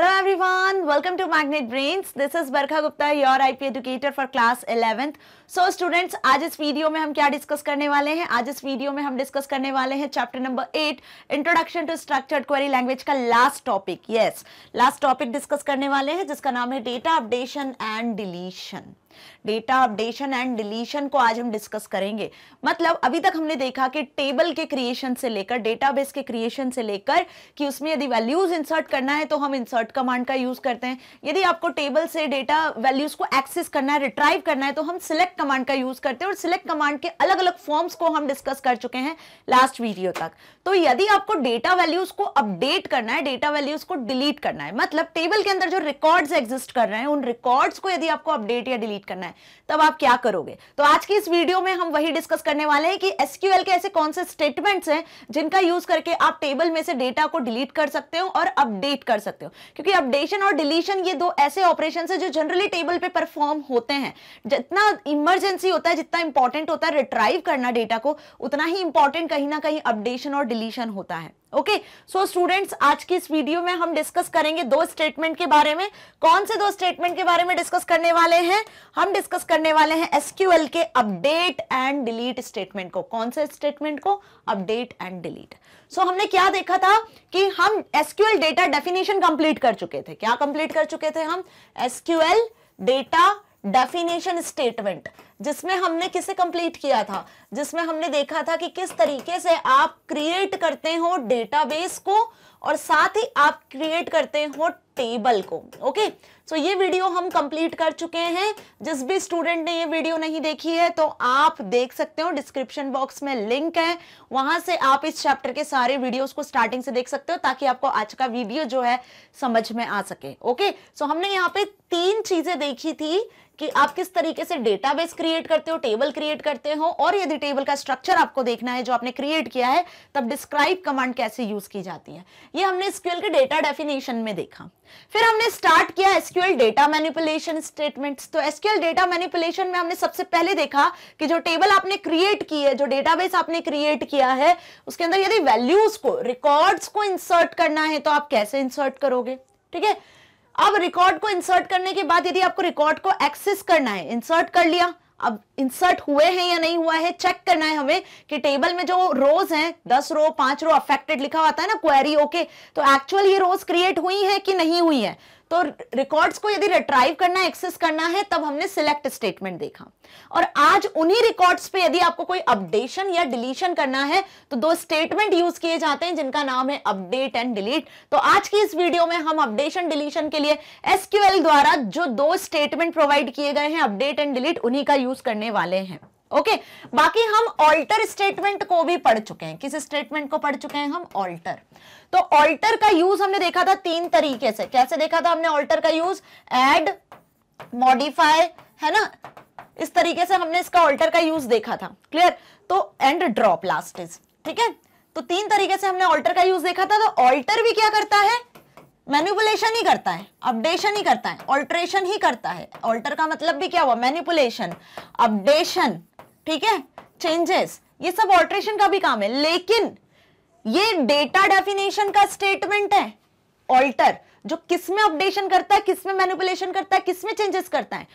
Hello everyone, welcome to Magnet Brains. This is Barkha Gupta, your IP educator for class eleventh so students आज इस video में हम क्या discuss करने वाले हैं आज इस वीडियो में हम डिस्कस करने वाले हैं chapter number eight introduction to structured query language का last topic yes last topic discuss करने वाले हैं जिसका नाम है data updation and deletion data updation and deletion को आज हम डिस्कस करेंगे मतलब अभी तक हमने देखा कि टेबल के क्रिएशन से लेकर डेटाबेस के क्रिएशन से लेकर कि उसमें यदि वैल्यूज इंसर्ट करना है तो हम इंसर्ट कमांड का यूज करते हैं यदि आपको टेबल से डेटा वैल्यूज को एक्सेस करना है रिट्राइव करना है तो हम सिलेक्ट कमांड का यूज करते हैं और सिलेक्ट कमांड के अलग अलग फॉर्म्स को हम डिस्कस कर चुके हैं लास्ट वीडियो तक तो यदि आपको डेटा वैल्यूज को अपडेट करना है डेटा वैल्यूज को डिलीट करना है मतलब टेबल के अंदर जो रिकॉर्ड्स एग्जिस्ट कर रहे हैं उन रिकॉर्ड्स को यदि आपको अपडेट या डिलीट करना है तब आप क्या करोगे तो आज की इस वीडियो में हम वही डिस्कस करने वाले हैं कि एसक्यूएल के ऐसे कौन से स्टेटमेंट्स हैं जिनका यूज करके आप टेबल में से डेटा को डिलीट कर सकते हो और अपडेट कर सकते हो क्योंकि अपडेशन और डिलीशन ये दो ऐसे ऑपरेशन है जो जनरली टेबल पे परफॉर्म होते हैं जितना इमरजेंसी होता है जितना इंपॉर्टेंट होता है रिट्राइव करना डेटा को उतना ही इंपॉर्टेंट कहीं ना कहीं अपडेशन और डिलीशन होता है ओके सो स्टूडेंट्स आज की इस वीडियो में हम डिस्कस करेंगे दो स्टेटमेंट के बारे में कौन से दो स्टेटमेंट के बारे में डिस्कस करने वाले हैं हम डिस्कस करने वाले हैं एसक्यूएल के अपडेट एंड डिलीट स्टेटमेंट को कौन से स्टेटमेंट को अपडेट एंड डिलीट सो हमने क्या देखा था कि हम एसक्यूएल डेटा डेफिनेशन कंप्लीट कर चुके थे क्या कंप्लीट कर चुके थे हम एसक्यूएल डेटा डेफिनेशन स्टेटमेंट जिसमें हमने किसे कंप्लीट किया था जिसमें हमने देखा था कि किस तरीके से आप क्रिएट करते हो डेटाबेस को और साथ ही आप क्रिएट करते हो टेबल को ओके सो so, ये वीडियो हम कंप्लीट कर चुके हैं जिस भी स्टूडेंट ने ये वीडियो नहीं देखी है तो आप देख सकते हो डिस्क्रिप्शन बॉक्स में लिंक है वहां से आप इस चैप्टर के सारे वीडियोस को स्टार्टिंग से देख सकते हो ताकि आपको आज का वीडियो जो है समझ में आ सके ओके सो so, हमने यहाँ पे तीन चीजें देखी थी कि आप किस तरीके से डेटाबेस क्रिएट करते हो टेबल क्रिएट करते हो और यदि टेबल का स्ट्रक्चर आपको देखना है जो आपने क्रिएट किया है तब डिस्क्राइब कमांड कैसे यूज की जाती है ये हमने एसक्यूएल के डेटा डेफिनेशन में देखा फिर हमने स्टार्ट किया एसक्यूएल डेटा मैनिपुलेशन स्टेटमेंट तो एसक्यूएल डेटा मैनिपुलेशन में हमने सबसे पहले देखा कि जो टेबल आपने क्रिएट की है जो डेटाबेस आपने क्रिएट किया है उसके अंदर यदि वैल्यूज को रिकॉर्ड्स को इंसर्ट करना है तो आप कैसे इंसर्ट करोगे ठीक है अब रिकॉर्ड को इंसर्ट करने के बाद यदि आपको रिकॉर्ड को एक्सेस करना है इंसर्ट कर लिया अब इंसर्ट हुए हैं या नहीं हुआ है चेक करना है हमें कि टेबल में जो रोज हैं दस रो पांच रो अफेक्टेड लिखा हुआ है ना क्वेरी ओके okay, तो एक्चुअल ये रोज क्रिएट हुई है कि नहीं हुई है तो रिकॉर्ड्स को यदि रिट्राइव करना एक्सेस करना है तब हमने सिलेक्ट स्टेटमेंट देखा और आज उन्हीं रिकॉर्ड्स पे यदि आपको कोई अपडेशन या डिलीशन करना है तो दो स्टेटमेंट यूज किए जाते हैं जिनका नाम है अपडेट एंड डिलीट तो आज की इस वीडियो में हम अपडेशन डिलीशन के लिए एसक्यूएल द्वारा जो दो स्टेटमेंट प्रोवाइड किए गए हैं अपडेट एंड डिलीट उन्हीं का यूज करने वाले हैं ओके okay, बाकी हम ऑल्टर स्टेटमेंट को भी पढ़ चुके हैं किस स्टेटमेंट को पढ़ चुके हैं हम ऑल्टर तो ऑल्टर का यूज हमने देखा था तीन तरीके से कैसे देखा था हमने ऑल्टर का यूज एड मॉडिफाई है ना इस तरीके से हमने इसका ऑल्टर का यूज देखा था क्लियर तो एंड ड्रॉप लास्ट इज ठीक है तो तीन तरीके से हमने ऑल्टर का यूज देखा था तो ऑल्टर भी क्या करता है मैनिपुलेशन ही करता है अपडेशन ही करता है ऑल्ट्रेशन ही करता है ऑल्टर का मतलब भी क्या हुआ मैन्युपुलेशन अपडेशन ठीक है चेंजेस ये सब ऑल्ट्रेशन का भी काम है लेकिन ये डेटा डेफिनेशन का स्टेटमेंट है ऑल्टर जो किसमें अपडेशन करता है किसमें मैनिपुलेशन करता है किसमें चेंजेस करता है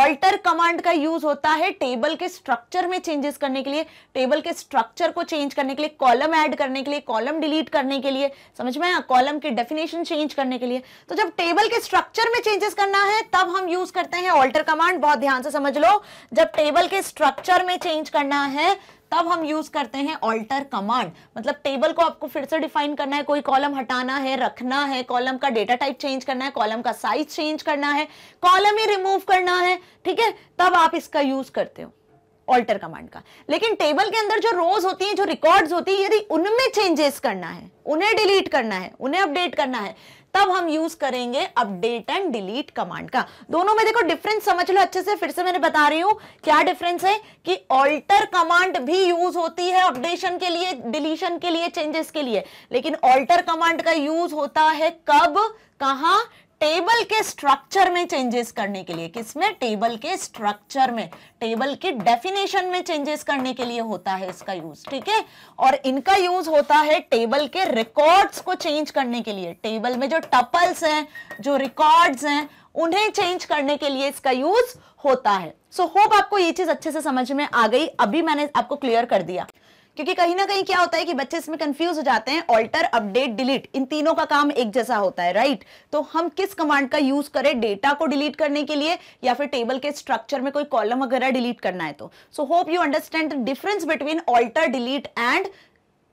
ऑल्टर कमांड का यूज होता है टेबल के स्ट्रक्चर में चेंजेस करने के लिए टेबल के स्ट्रक्चर को चेंज करने के लिए कॉलम ऐड करने के लिए कॉलम डिलीट करने के लिए समझ में आया कॉलम के डेफिनेशन चेंज करने के लिए तो जब टेबल के स्ट्रक्चर में चेंजेस करना है तब हम यूज करते हैं ऑल्टर कमांड बहुत ध्यान से समझ लो जब टेबल के स्ट्रक्चर में चेंज करना है तब हम यूज करते हैं ऑल्टर कमांड मतलब टेबल को आपको फिर से डिफाइन करना है कोई कॉलम हटाना है रखना है कॉलम का डेटा टाइप चेंज करना है कॉलम का साइज चेंज करना है कॉलम ही रिमूव करना है ठीक है तब आप इसका यूज करते हो ऑल्टर कमांड का लेकिन टेबल के अंदर जो रोज होती है जो रिकॉर्ड्स होती है यदि उनमें चेंजेस करना है उन्हें डिलीट करना है उन्हें अपडेट करना है तब हम यूज करेंगे अपडेट एंड डिलीट कमांड का दोनों में देखो डिफरेंस समझ लो अच्छे से फिर से मैंने बता रही हूं क्या डिफरेंस है कि ऑल्टर कमांड भी यूज होती है अपडेशन के लिए डिलीशन के लिए चेंजेस के लिए लेकिन ऑल्टर कमांड का यूज होता है कब कहा टेबल के स्ट्रक्चर में चेंजेस करने के लिए किसमें टेबल के स्ट्रक्चर में टेबल के डेफिनेशन में चेंजेस करने के लिए होता है इसका यूज ठीक है और इनका यूज होता है टेबल के रिकॉर्ड्स को चेंज करने के लिए टेबल में जो टपल्स हैं जो रिकॉर्ड्स हैं उन्हें चेंज करने के लिए इसका यूज होता है सो so, होप आपको ये चीज अच्छे से समझ में आ गई अभी मैंने आपको क्लियर कर दिया क्योंकि कहीं ना कहीं क्या होता है कि बच्चे इसमें कंफ्यूज हो जाते हैं ऑल्टर अपडेट डिलीट इन तीनों का काम एक जैसा होता है राइट तो हम किस कमांड का यूज करें डेटा को डिलीट करने के लिए या फिर टेबल के स्ट्रक्चर में कोई कॉलम वगैरह डिलीट करना है तो so hope you understand difference between alter delete and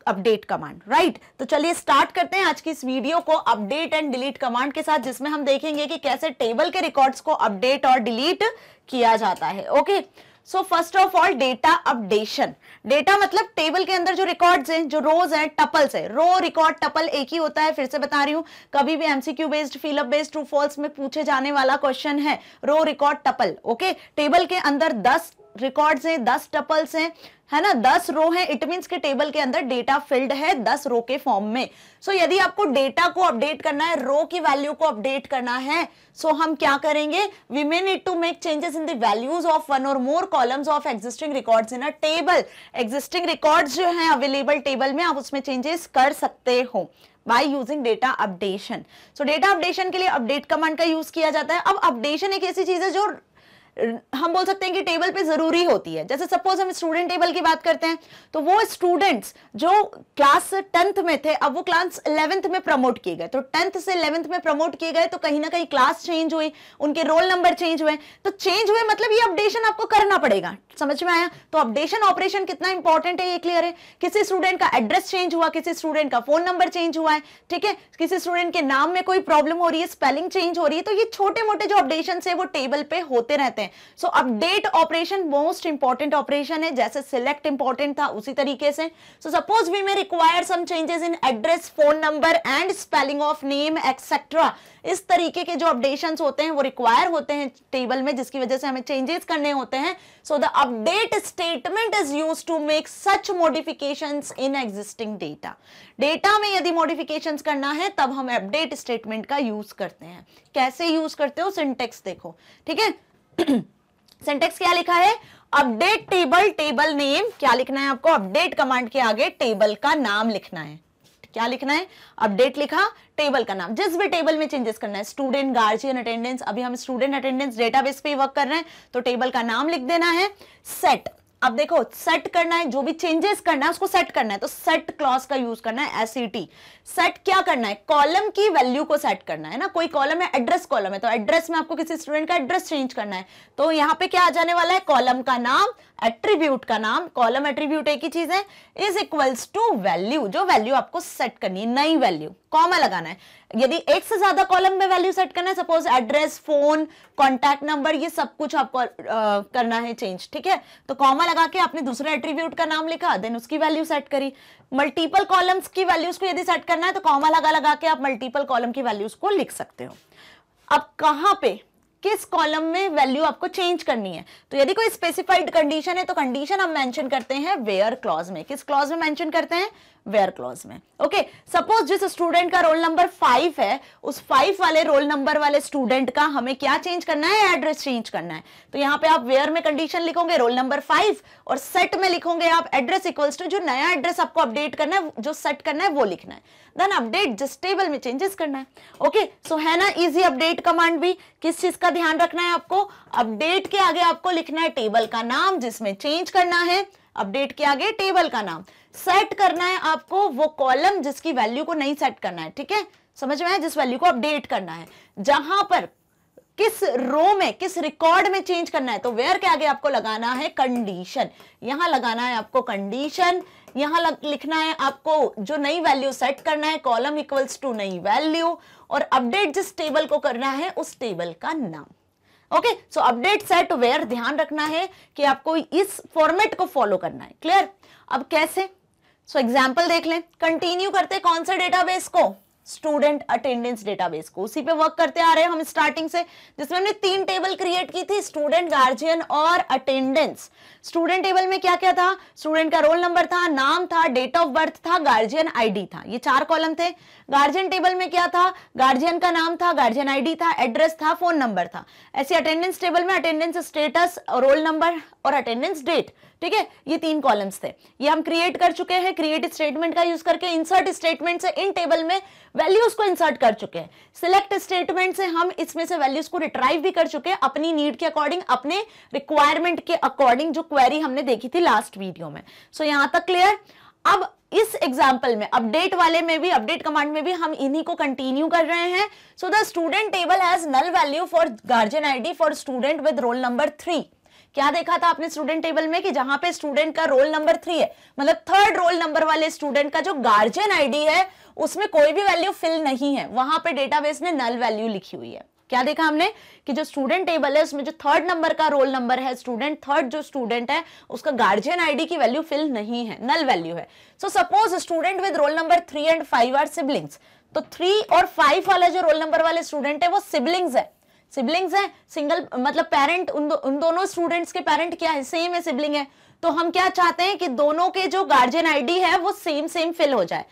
update command right तो चलिए स्टार्ट करते हैं आज की इस वीडियो को अपडेट एंड डिलीट कमांड के साथ जिसमें हम देखेंगे कि कैसे टेबल के रिकॉर्ड्स को अपडेट और डिलीट किया जाता है okay so first of all data updation data मतलब टेबल के अंदर जो रिकॉर्ड्स हैं जो रोज हैं टपल्स है रो रिकॉर्ड टपल एक ही होता है फिर से बता रही हूं कभी भी MCQ based fill up based true false में पूछे जाने वाला क्वेश्चन है row record tuple okay table के अंदर दस रिकॉर्ड्स हैं दस टपल्स हैं है ना दस रो है इट मीन के टेबल के अंदर डेटा फिल्ड है दस रो के फॉर्म में सो so, यदि आपको डेटा को अपडेट करना है रो की वैल्यू को अपडेट करना है सो so हम क्या करेंगे we may need to make changes in the values of one or more columns of existing records in a table existing records जो है अवेलेबल टेबल में आप उसमें चेंजेस कर सकते हो By using data updation. So data updation के लिए update command का use किया जाता है अब updation एक ऐसी चीज है जो हम बोल सकते हैं कि टेबल पे जरूरी होती है जैसे सपोज हम स्टूडेंट टेबल की बात करते हैं तो वो स्टूडेंट्स जो क्लास टेंथ में थे अब वो क्लास इलेवेंथ में प्रमोट किए गए तो टेंथ से इलेवेंथ में प्रमोट किए गए तो कहीं ना कहीं क्लास चेंज हुई उनके रोल नंबर चेंज हुए तो चेंज हुए मतलब ये अपडेशन आपको करना पड़ेगा समझ में आया तो अपडेशन ऑपरेशन कितना इंपॉर्टेंट है ये क्लियर है किसी स्टूडेंट का एड्रेस चेंज हुआ किसी स्टूडेंट का फोन नंबर चेंज हुआ है ठीक है किसी स्टूडेंट के नाम में कोई प्रॉब्लम हो रही है स्पेलिंग चेंज हो रही है तो ये छोटे मोटे जो अपडेशन है वो टेबल पे होते रहते जाते हैं so update operation most important operation है जैसे सिलेक्ट इंपॉर्टेंट था उसी तरीके से so suppose we may require some changes in address phone number and spelling of name etcetera इस तरीके के जो अपडेशन होते हैं वो रिक्वायर होते हैं टेबल में जिसकी वजह से हमें चेंजेस करने होते हैं so the update statement is use to make such modification in existing data data में यदि मोडिफिकेशन करना है तब हम अपडेट स्टेटमेंट का यूज करते हैं कैसे यूज करते हो सिंटेक्स देखो ठीक है सेंटेक्स क्या लिखा है अपडेट टेबल टेबल नेम क्या लिखना है आपको अपडेट कमांड के आगे टेबल का नाम लिखना है क्या लिखना है अपडेट लिखा टेबल का नाम जिस भी टेबल में चेंजेस करना है स्टूडेंट गार्जियन अटेंडेंस अभी हम स्टूडेंट अटेंडेंस डेटाबेस पे वर्क कर रहे हैं तो टेबल का नाम लिख देना है सेट अब देखो सेट करना है जो भी चेंजेस करना है उसको सेट करना है तो सेट क्लॉज का यूज करना है एस सेट e क्या करना है कॉलम की वैल्यू को सेट करना है ना कोई कॉलम है एड्रेस कॉलम है तो एड्रेस में आपको किसी स्टूडेंट का एड्रेस चेंज करना है तो यहाँ पे क्या आ जाने वाला है कॉलम का नाम एट्रीब्यूट का नाम कॉलम एट्रीब्यूट एक ही चीज है इज इक्वल्स टू वैल्यू जो वैल्यू आपको सेट करनी है नई वैल्यू कॉमा लगाना है यदि एक से ज्यादा कॉलम में वैल्यू सेट करना है suppose address phone contact number ये सब कुछ आपको आ, करना है चेंज ठीक है तो कॉमा लगा के आपने दूसरे एट्रीब्यूट का नाम लिखा देन उसकी वैल्यू सेट करी मल्टीपल कॉलम्स की वैल्यूज को यदि सेट करना है तो कॉमा लगा लगा के आप मल्टीपल कॉलम की वैल्यूज को लिख सकते हो अब कहां पे किस कॉलम में वैल्यू आपको चेंज करनी है तो यदि कोई स्पेसिफाइड कंडीशन है तो कंडीशन हम मेंशन करते हैं वेयर क्लॉज में किस क्लॉज में मेंशन करते हैं वेयर क्लॉज में ओके सपोज जिस स्टूडेंट का रोल नंबर फाइव है उस फाइव वाले रोल नंबर वाले स्टूडेंट का हमें क्या चेंज करना है एड्रेस चेंज करना है तो यहाँ पे आप वेयर में कंडीशन लिखोगे रोल नंबर फाइव और सेट में लिखोगे आप एड्रेस इक्वल्स टू जो नया एड्रेस आपको अपडेट करना है जो सेट करना है वो लिखना है देन अपडेट जिस टेबल में चेंजेस करना है ओके okay, सो so है ना इजी अपडेट कमांड भी किस चीज का ध्यान रखना है आपको अपडेट के आगे आपको लिखना है टेबल का नाम जिसमें चेंज करना है अपडेट के आगे टेबल का नाम सेट करना है आपको वो कॉलम जिसकी वैल्यू को नहीं सेट करना है ठीक है समझ में आए जिस वैल्यू को अपडेट करना है जहां पर किस रो में किस रिकॉर्ड में चेंज करना है तो वेयर के आगे आपको लगाना है कंडीशन यहां लगाना है आपको कंडीशन यहां लग, लिखना है आपको जो नई वैल्यू सेट करना है कॉलम इक्वल्स टू नई वैल्यू और अपडेट जिस टेबल को करना है उस टेबल का नाम okay so update set where ध्यान रखना है कि आपको इस फॉर्मेट को फॉलो करना है क्लियर अब कैसे सो so, एग्जाम्पल देख लें कंटिन्यू करते कौन से डेटाबेस को स्टूडेंट अटेंडेंस डेटाबेस को उसी पे वर्क करते आ रहे हैं हम स्टार्टिंग से जिसमें हमने तीन टेबल क्रिएट की थी स्टूडेंट गार्जियन और अटेंडेंस स्टूडेंट टेबल में क्या क्या था स्टूडेंट का रोल नंबर था नाम था डेट ऑफ बर्थ था गार्जियन आईडी था ये चार कॉलम थे गार्जियन टेबल में क्या था गार्जियन का नाम था गार्जियन आईडी था एड्रेस था फोन नंबर था ऐसे अटेंडेंस टेबल में अटेंडेंस स्टेटस रोल नंबर और अटेंडेंस डेट ठीक है ये तीन कॉलम्स थे ये हम क्रिएट कर चुके हैं क्रिएट स्टेटमेंट का यूज करके इंसर्ट स्टेटमेंट से इन टेबल में वैल्यूज को इंसर्ट कर चुके हैं सिलेक्ट स्टेटमेंट से हम इसमें से वैल्यूज को रिट्राइव भी कर चुके हैं अपनी नीड के अकॉर्डिंग अपने रिक्वायरमेंट के अकॉर्डिंग जो क्वेरी हमने देखी थी लास्ट वीडियो में सो so, यहां तक क्लियर अब इस एग्जाम्पल में अपडेट वाले में भी अपडेट कमांड में भी हम इन्हीं को कंटिन्यू कर रहे हैं so the student table has null value for guardian ID for student with roll number three क्या देखा था आपने स्टूडेंट टेबल में कि जहां पे स्टूडेंट का रोल नंबर थ्री है मतलब थर्ड रोल नंबर वाले स्टूडेंट का जो गार्जियन आईडी है उसमें कोई भी वैल्यू फिल नहीं है वहां पे डेटाबेस ने नल वैल्यू लिखी हुई है क्या देखा हमने कि जो स्टूडेंट टेबल है उसमें जो थर्ड नंबर का रोल नंबर है स्टूडेंट थर्ड जो स्टूडेंट है उसका गार्जियन आईडी की वैल्यू फिल नहीं है नल वैल्यू है so suppose student with roll number three and five are siblings तो थ्री और फाइव वाला जो रोल नंबर वाले स्टूडेंट है वो सिबलिंग्स है सिबलिंग्स है सिंगल मतलब पेरेंट उन, दो, उन दोनों स्टूडेंट्स के पेरेंट क्या है सेम है सिबलिंग है तो हम क्या चाहते हैं कि दोनों के जो गार्जियन आईडी है वो सेम सेम फिल हो जाए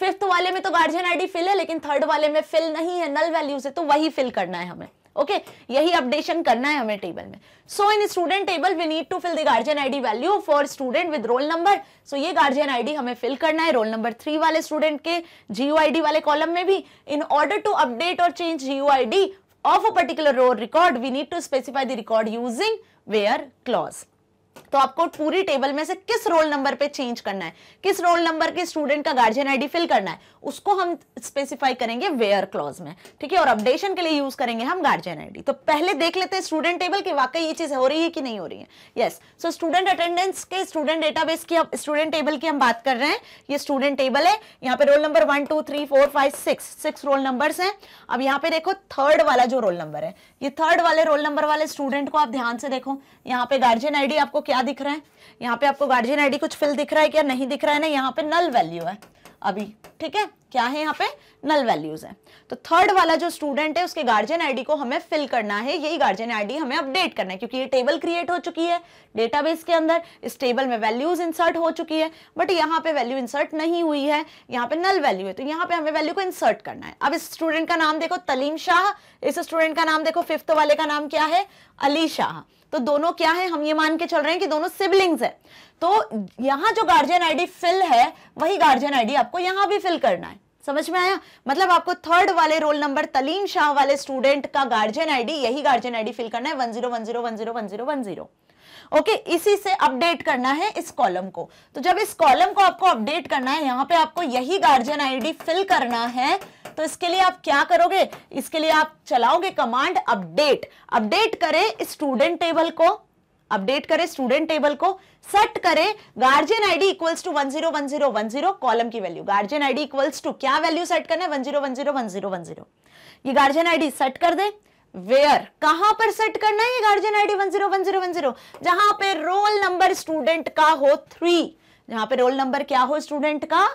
फिफ्थ वाले में तो गार्जियन आईडी फिल है लेकिन थर्ड वाले में फिल नहीं है नल वैल्यूज है तो वही फिल करना है हमें ओके okay, यही अपडेशन करना है हमें टेबल में so in student table we need to fill the guardian ID value for student with roll number so ये गार्जियन आईडी हमें फिल करना है रोल नंबर थ्री वाले स्टूडेंट के जीयू आईडी वाले कॉलम में भी in order to update or change GU ID of a particular roll record we need to specify the record using where clause तो आपको पूरी टेबल में से किस रोल नंबर पे चेंज करना है किस रोल नंबर के स्टूडेंट का गार्जियन आईडी फिल करना है उसको हम स्पेसिफाई करेंगे वेयर क्लॉज में ठीक है और अपडेशन के लिए यूज करेंगे हम गार्जियन आईडी तो पहले देख लेते हैं स्टूडेंट टेबल की वाकई ये चीज हो रही है कि नहीं हो रही है यस सो स्टूडेंट अटेंडेंस के स्टूडेंट डेटाबेस की स्टूडेंट टेबल की हम बात कर रहे हैं ये स्टूडेंट टेबल है यहाँ पे roll number one two three four five six six roll number है अब यहाँ पे देखो थर्ड वाला जो रोल नंबर है ये थर्ड वाले रोल नंबर वाले स्टूडेंट को आप ध्यान से देखो यहाँ पे गार्जियन आईडी आपको आपको क्या दिख रहा है यहाँ पे आपको गार्जियन आईडी कुछ फिल दिख रहा है क्या नहीं दिख रहा है ना यहाँ पे नल वैल्यू है अभी ठीक है क्या है यहाँ पे नल वैल्यूज है तो थर्ड वाला जो स्टूडेंट है उसके गार्जियन आईडी को हमें फिल करना है यही गार्जियन आईडी हमें अपडेट करना है क्योंकि ये टेबल क्रिएट हो चुकी है डेटाबेस के अंदर इस टेबल में वैल्यूज इंसर्ट हो चुकी है बट यहाँ पे वैल्यू इंसर्ट नहीं हुई है यहाँ पे नल वैल्यू है तो यहाँ पे हमें वैल्यू को इंसर्ट करना है अब इस स्टूडेंट का नाम देखो तलीम शाह इस स्टूडेंट का नाम देखो फिफ्थ वाले का नाम क्या है अली शाह तो दोनों क्या है हम ये मान के चल रहे हैं कि दोनों सिबलिंग्स है तो यहां जो गार्जियन आईडी फिल है वही गार्जियन आईडी आपको यहां भी फिल करना है समझ में आया मतलब आपको थर्ड वाले रोल नंबर तलीम शाह वाले स्टूडेंट का गार्जियन आईडी यही गार्जियन आईडी फिल करना है one zero one zero one zero one zero one zero okay इसी से अपडेट करना है इस कॉलम को तो जब इस कॉलम को आपको अपडेट करना है यहां पे आपको यही गार्जियन आईडी फिल करना है तो इसके लिए आप क्या करोगे इसके लिए आप चलाओगे कमांड अपडेट अपडेट करें स्टूडेंट टेबल को अपडेट करें स्टूडेंट टेबल को सेट करें guardian ID equals to 101010 column की value guardian ID equals to क्या वैल्यू सेट करना है 10101010 ये गार्जियन आईडी सेट कर दे वेयर कहां पर सेट करना है ये गार्जियन आईडी 101010 जहां पे रोल नंबर स्टूडेंट का हो थ्री जहां पे रोल नंबर क्या हो स्टूडेंट का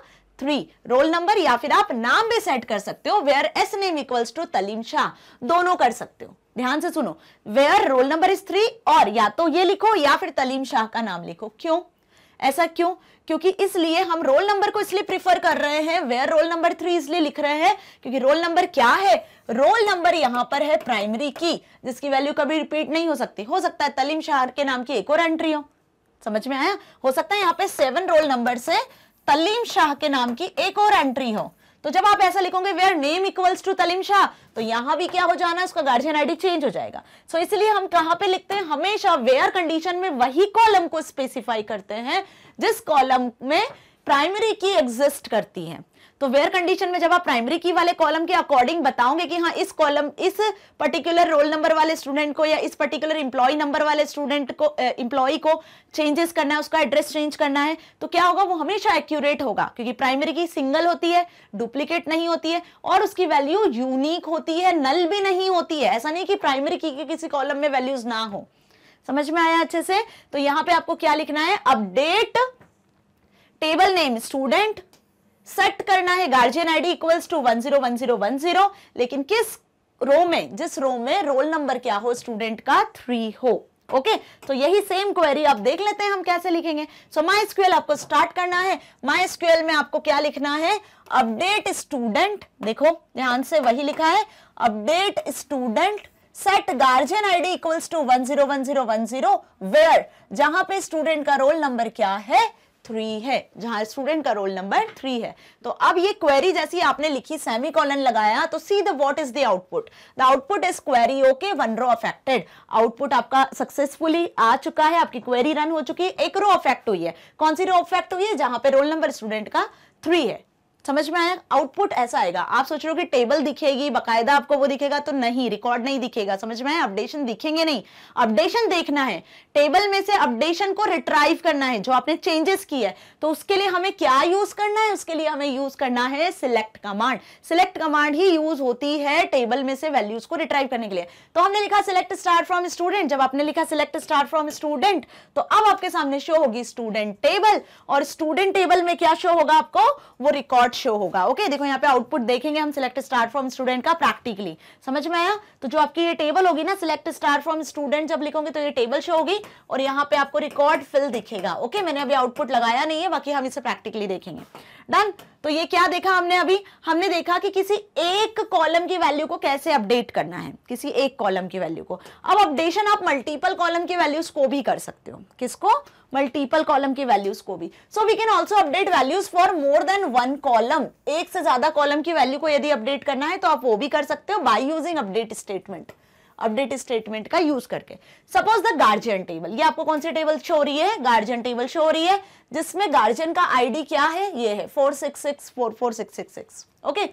थ्री रोल नंबर या फिर आप नाम भी सेट कर सकते हो where S name equals to Taleem Shah दोनों कर सकते हो ध्यान से सुनो where roll number is three और या तो ये लिखो या फिर तलीम शाह का नाम लिखो क्यों ऐसा क्यों क्योंकि इसलिए हम रोल नंबर को इसलिए प्रिफर कर रहे हैं वेयर रोल नंबर थ्री इसलिए लिख रहे हैं क्योंकि रोल नंबर क्या है रोल नंबर यहां पर है प्राइमरी की जिसकी वैल्यू कभी रिपीट नहीं हो सकती हो सकता है तलीम शाह के नाम की एक और एंट्री हो समझ में आया हो सकता है यहाँ पे सेवन रोल नंबर से तलीम शाह के नाम की एक और एंट्री हो तो जब आप ऐसा लिखोगे where name equals to Taleem Shah तो यहां भी क्या हो जाना है उसका गार्जियन आईडी चेंज हो जाएगा सो so, इसलिए हम कहां पे लिखते हैं हमेशा वेयर कंडीशन में वही कॉलम को स्पेसिफाई करते हैं जिस कॉलम में प्राइमरी की एग्जिस्ट करती है तो वेयर कंडीशन में जब आप प्राइमरी की वाले कॉलम के अकॉर्डिंग बताओगे कि हाँ इस कॉलम इस पर्टिकुलर रोल नंबर वाले स्टूडेंट को या इस पर्टिकुलर इंप्लॉय नंबर वाले स्टूडेंट को इंप्लॉय को चेंजेस करना है उसका एड्रेस चेंज करना है तो क्या होगा वो हमेशा एक्यूरेट होगा क्योंकि प्राइमरी की सिंगल होती है डुप्लीकेट नहीं होती है और उसकी वैल्यू यूनिक होती है नल भी नहीं होती है ऐसा नहीं कि प्राइमरी की के किसी कॉलम में वैल्यूज ना हो समझ में आया अच्छे से तो यहाँ पे आपको क्या लिखना है update table name student set करना है guardian ID equals to one zero one zero one zero लेकिन किस रो में जिस रो में रोल नंबर क्या हो स्टूडेंट का थ्री हो ओके okay, तो यही सेम क्वेरी आप देख लेते हैं हम कैसे लिखेंगे सो माई स्क्वेल आपको स्टार्ट करना है माई स्क्वेल में आपको क्या लिखना है अपडेट स्टूडेंट देखो ध्यान से वही लिखा है update student set guardian ID equals to one zero one zero one zero where जहां पे स्टूडेंट का रोल नंबर क्या है थ्री है जहां स्टूडेंट का रोल नंबर थ्री है तो अब ये क्वेरी जैसी आपने लिखी सेमी कॉलन लगाया तो see the what is the output the output is query okay one row affected output आपका सक्सेसफुली आ चुका है आपकी क्वेरी रन हो चुकी है एक रो अफेक्ट हुई है कौन सी रो अफेक्ट हुई है जहां पे रोल नंबर स्टूडेंट का थ्री है समझ में आया आउटपुट ऐसा आएगा आप सोच रहे हो कि टेबल दिखेगी बकायदा आपको वो दिखेगा तो नहीं रिकॉर्ड नहीं दिखेगा समझ में आया अपडेशन दिखेंगे नहीं अपडेशन देखना है टेबल में से अपडेशन को रिट्राइव करना है जो आपने चेंजेस की है तो उसके लिए हमें क्या यूज करना है उसके लिए हमें यूज करना है सिलेक्ट कमांड सिलेक्ट कमांड ही यूज होती है टेबल में से वैल्यूज को रिट्राइव करने के लिए तो हमने लिखा सिलेक्ट स्टार्ट फ्रॉम स्टूडेंट जब आपने लिखा सिलेक्ट स्टार्ट फ्रॉम स्टूडेंट तो अब आपके सामने शो होगी स्टूडेंट टेबल और स्टूडेंट टेबल में क्या शो होगा आपको वो रिकॉर्ड शो होगा ओके देखो यहाँ पे आउटपुट देखेंगे हम सिलेक्ट स्टार्ट फ्रॉम स्टूडेंट का प्रैक्टिकली समझ में आया तो जो आपकी ये टेबल होगी ना सिलेक्ट स्टार्ट फ्रॉम स्टूडेंट जब लिखोगे तो ये टेबल शो होगी और यहाँ पे आपको रिकॉर्ड फिल दिखेगा ओके मैंने अभी आउटपुट लगाया नहीं है बाकी हम इसे प्रैक्टिकली देखेंगे डन तो ये क्या देखा हमने अभी हमने देखा कि किसी एक कॉलम की वैल्यू को कैसे अपडेट करना है किसी एक कॉलम की वैल्यू को अब अपडेशन आप मल्टीपल कॉलम की वैल्यूज को भी कर सकते हो किसको मल्टीपल कॉलम की वैल्यूज को भी so we can also update values for more than one column एक से ज्यादा कॉलम की वैल्यू को यदि अपडेट करना है तो आप वो भी कर सकते हो by using update statement update statement का यूज करके सपोज द गार्जियन टेबल ये आपको कौन सी टेबल शो रही है गार्जियन टेबल शो रही है जिसमें गार्जियन का आईडी क्या है ये है four six six four four six six six okay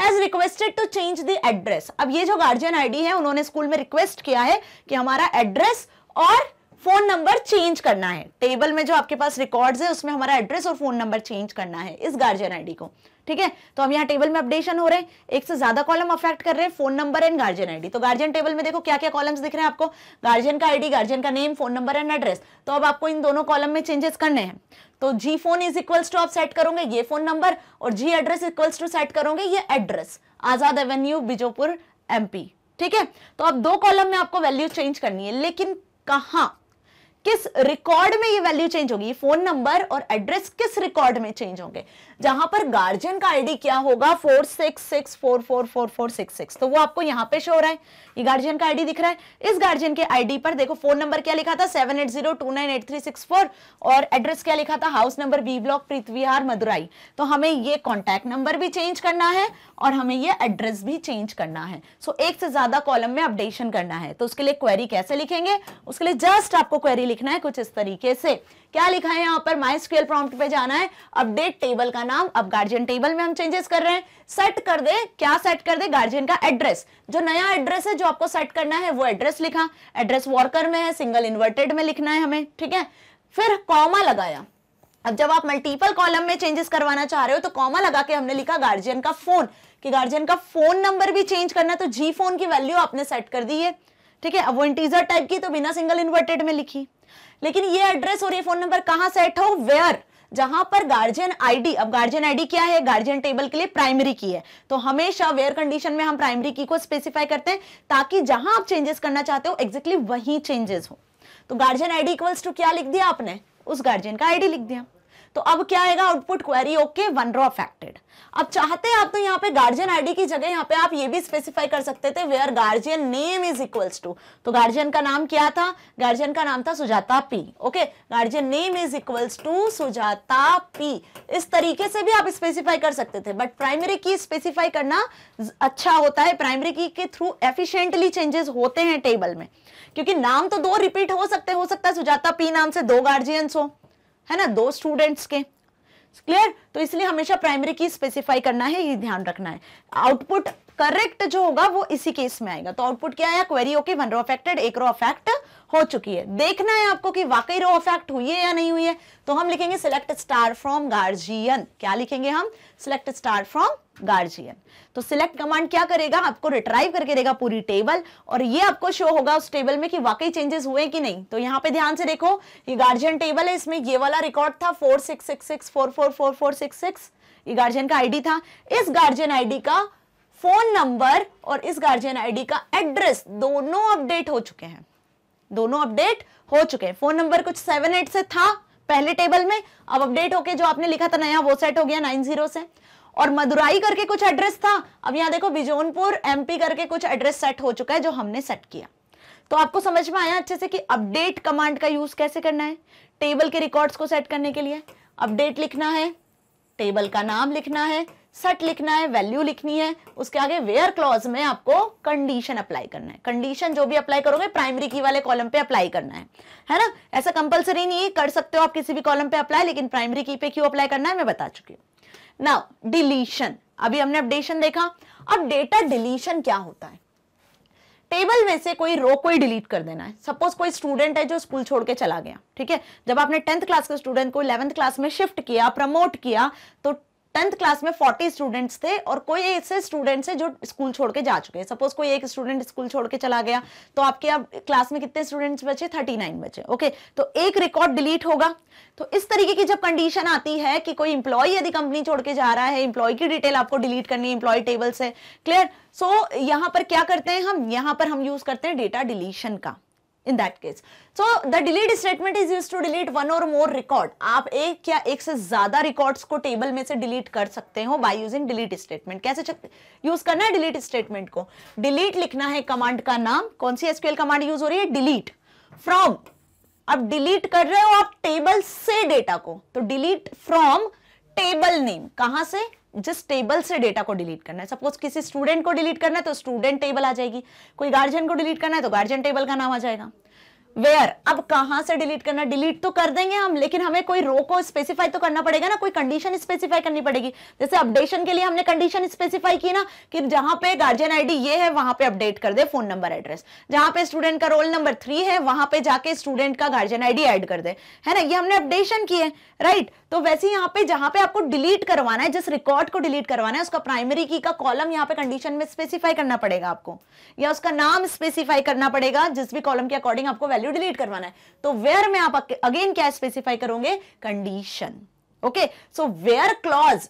ज requested to change the address अब ये जो गार्जियन आईडी है उन्होंने स्कूल में रिक्वेस्ट किया है कि हमारा एड्रेस और फोन नंबर चेंज करना है टेबल में जो आपके पास रिकॉर्ड है उसमें हमारा एड्रेस और फोन नंबर चेंज करना है इस गार्जियन आईडी को ठीक है तो हम यहाँ टेबल में अपडेशन हो रहे हैं एक से ज्यादा कॉलम अफेक्ट कर रहे हैं phone number and guardian ID तो गार्जियन टेबल में देखो क्या क्या कॉलम्स दिख रहे हैं आपको गार्जियन का आईडी गार्जियन का name phone number and address तो अब आपको इन दोनों कॉलम में चेंजेस करने हैं तो G phone is equals to आप सेट करोगे ये फोन नंबर और G address equals to set करोगे ये address Azad avenue Bijopur MP ठीक है तो अब दो कॉलम में आपको वैल्यू चेंज करनी है लेकिन कहा किस रिकॉर्ड में ये वैल्यू चेंज होगी फोन नंबर और एड्रेस किस रिकॉर्ड में चेंज होंगे जहां पर गार्जियन का आईडी क्या होगा four six six four four four four six six तो वो आपको यहाँ पे शो हो रहा है ये गार्जियन का आईडी दिख रहा है इस गार्जियन के आईडी पर देखो फोन नंबर क्या लिखा था seven eight zero two nine eight three six four और एड्रेस क्या लिखा था house number B block Prithvihar Madurai तो हमें ये कॉन्टैक्ट नंबर भी चेंज करना है और हमें ये एड्रेस भी चेंज करना है सो एक से ज्यादा कॉलम में अपडेशन करना है तो उसके लिए क्वेरी कैसे लिखेंगे उसके लिए जस्ट आपको क्वेरी लिखना है कुछ इस तरीके से क्या लिखा है यहाँ पर माई स्केल प्रॉम्प्ट पे जाना है अपडेट टेबल का नाम अब गार्जियन टेबल में हम चेंजेस कर रहे हैं सेट कर दे क्या सेट कर दे गार्जियन का एड्रेस जो नया एड्रेस है जो आपको सेट करना है वो एड्रेस लिखा एड्रेस वॉर्कर में है सिंगल इन्वर्टेड में लिखना है हमें ठीक है फिर कॉमा लगाया अब जब आप मल्टीपल कॉलम में चेंजेस करवाना चाह रहे हो तो कॉमा लगा के हमने लिखा गार्जियन का फोन कि गार्जियन का फोन नंबर भी चेंज करना है तो जी फोन की वैल्यू आपने सेट कर दी है ठीक है अब वो इंटीजर टाइप की तो बिना सिंगल इन्वर्टेड में लिखी लेकिन ये एड्रेस और ये फोन नंबर कहां सेट हो वेयर जहां पर गार्जियन आईडी अब गार्जियन आईडी क्या है गार्जियन टेबल के लिए प्राइमरी की है तो हमेशा वेयर कंडीशन में हम प्राइमरी की को स्पेसिफाई करते हैं ताकि जहां आप चेंजेस करना चाहते हो एक्जेक्टली exactly वही चेंजेस हो तो गार्जियन आईडी इक्वल्स टू क्या लिख दिया आपने उस गार्जियन का आईडी लिख दिया तो अब क्या आएगा output query okay one row affected अब चाहते आप तो यहाँ पे गार्जियन आईडी की जगह यहाँ पे आप ये भी स्पेसिफाई कर सकते थे where guardian name is equals to तो गार्जियन का नाम क्या था गार्जियन का नाम था Sujata P okay guardian name is equals to Sujata P इस तरीके से भी आप स्पेसिफाई कर सकते थे बट प्राइमरी की स्पेसिफाई करना अच्छा होता है प्राइमरी की के थ्रू एफिशियंटली चेंजेस होते हैं टेबल में क्योंकि नाम तो दो रिपीट हो सकते हो सकता है सुजाता पी नाम से दो गार्जियंस हो है ना दो स्टूडेंट्स के क्लियर तो इसलिए हमेशा प्राइमरी की स्पेसिफाई करना है ये ध्यान रखना है आउटपुट करेक्ट जो होगा वो इसी केस में आएगा तो आउटपुट क्या आया query okay one row affected एक रो अफेक्ट हो चुकी है देखना है आपको कि वाकई रो अफेक्ट हुई है या नहीं हुई है तो हम लिखेंगे सिलेक्ट स्टार फ्रॉम गार्जियन क्या लिखेंगे हम सिलेक्ट स्टार फ्रॉम गार्जियन तो सिलेक्ट कमांड क्या करेगा आपको रिट्राइव करके देगा पूरी टेबल और ये आपको शो होगा उस टेबल में कि वाकई चेंजेस हुए कि नहीं तो यहाँ पे ध्यान से देखो ये गार्जियन टेबल है इसमें ये वाला रिकॉर्ड था four six six six four four four four six six ये गार्जियन का आईडी था इस गार्जियन आईडी का फोन नंबर और इस गार्जियन आईडी का एड्रेस दोनों अपडेट हो चुके हैं दोनों अपडेट हो चुके हैं फोन नंबर कुछ सेवन एट से था पहले टेबल में अब अपडेट होके जो आपने लिखा था नया वो सेट हो गया नाइन जीरो से और मदुराई करके कुछ एड्रेस था अब यहां देखो बिजोनपुर एमपी करके कुछ एड्रेस सेट हो चुका है जो हमने सेट किया तो आपको समझ में आया अच्छे से कि अपडेट कमांड का यूज कैसे करना है टेबल के रिकॉर्ड्स को सेट करने के लिए अपडेट लिखना है टेबल का नाम लिखना है सेट लिखना है वैल्यू लिखनी है उसके आगे वेयर क्लॉज में आपको कंडीशन अप्लाई करना है कंडीशन जो भी अप्लाई करोगे प्राइमरी की वाले कॉलम पे अप्लाई करना है है ना ऐसा कंपलसरी नहीं है कर सकते हो आप किसी भी कॉलम पे अप्लाई लेकिन प्राइमरी की पे क्यों अप्लाई करना है मैं बता चुकी हूँ नाउ डिलीशन अभी हमने अपडेशन देखा अब डेटा डिलीशन क्या होता है टेबल में से कोई रो कोई डिलीट कर देना है सपोज कोई स्टूडेंट है जो स्कूल छोड़ के चला गया ठीक है जब आपने टेंथ क्लास के स्टूडेंट को इलेवंथ क्लास में शिफ्ट किया प्रमोट किया तो टेंथ क्लास में फोर्टी स्टूडेंट्स थे और कोई ऐसे स्टूडेंट है जो स्कूल छोड़ के जा चुके हैं सपोज कोई एक स्टूडेंट स्कूल छोड़ के चला गया तो आपके अब क्लास में कितने स्टूडेंट्स बचे थर्टी नाइन बचे ओके तो एक रिकॉर्ड डिलीट होगा तो इस तरीके की जब कंडीशन आती है कि कोई इंप्लॉय यदि कंपनी छोड़ के जा रहा है इंप्लॉय की डिटेल आपको डिलीट करनी है इंप्लॉय टेबल से क्लियर सो so, यहां पर क्या करते हैं हम यहां पर हम यूज करते हैं डेटा डिलीशन का in that case. So the delete statement is used to delete one or more record. आप एक या एक से ज्यादा records को table में से delete कर सकते हो by using delete statement. कैसे use करना है delete statement को delete लिखना है command का नाम कौन सी SQL command use हो रही है delete from अब delete कर रहे हो आप table से data को तो delete from टेबल नेम कहां से जिस टेबल से डेटा को डिलीट करना है सपोज किसी स्टूडेंट को डिलीट करना है तो स्टूडेंट टेबल आ जाएगी कोई गार्जियन को डिलीट करना है तो गार्जियन टेबल का नाम आ जाएगा वेयर अब कहां से डिलीट करना डिलीट तो कर देंगे हम लेकिन हमें कोई रो को स्पेसिफाई तो करना पड़ेगा ना कोई कंडीशन स्पेसिफाई करनी पड़ेगी जैसे अपडेशन के लिए हमने कंडीशन स्पेसिफाई की ना कि जहां पे गार्जियन आईडी ये है वहां पे अपडेट कर दे फोन नंबर एड्रेस जहां पे स्टूडेंट का रोल नंबर थ्री है वहां पे जाके स्टूडेंट का गार्जियन आईडी एड कर दे है ना ये हमने अपडेशन की है राइट तो वैसे यहाँ पे जहां पे आपको डिलीट करवाना है जिस रिकॉर्ड को डिलीट करवाना है उसका प्राइमरी की का कॉलम यहाँ पे कंडीशन में स्पेसिफाई करना पड़ेगा आपको या उसका नाम स्पेसिफाई करना पड़ेगा जिस भी कॉलम के अकॉर्डिंग आपको वैल्यू वैल्यू डिलीट करवाना है तो वेयर में आप अगेन क्या स्पेसिफाई करोगे condition okay so where clause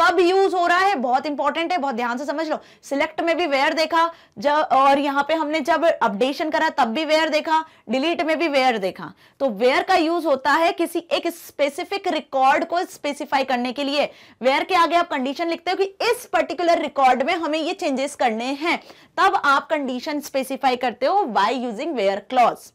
कब यूज हो रहा है बहुत इंपॉर्टेंट है बहुत ध्यान से समझ लो सिलेक्ट में भी वेयर देखा जब और यहां पे हमने जब अपडेशन करा तब भी वेयर देखा डिलीट में भी वेयर देखा तो वेयर का यूज होता है किसी एक स्पेसिफिक रिकॉर्ड को स्पेसिफाई करने के लिए वेयर के आगे आप कंडीशन लिखते हो कि इस पर्टिकुलर रिकॉर्ड में हमें ये चेंजेस करने हैं तब आप कंडीशन स्पेसिफाई करते हो बाई यूजिंग वेयर क्लॉज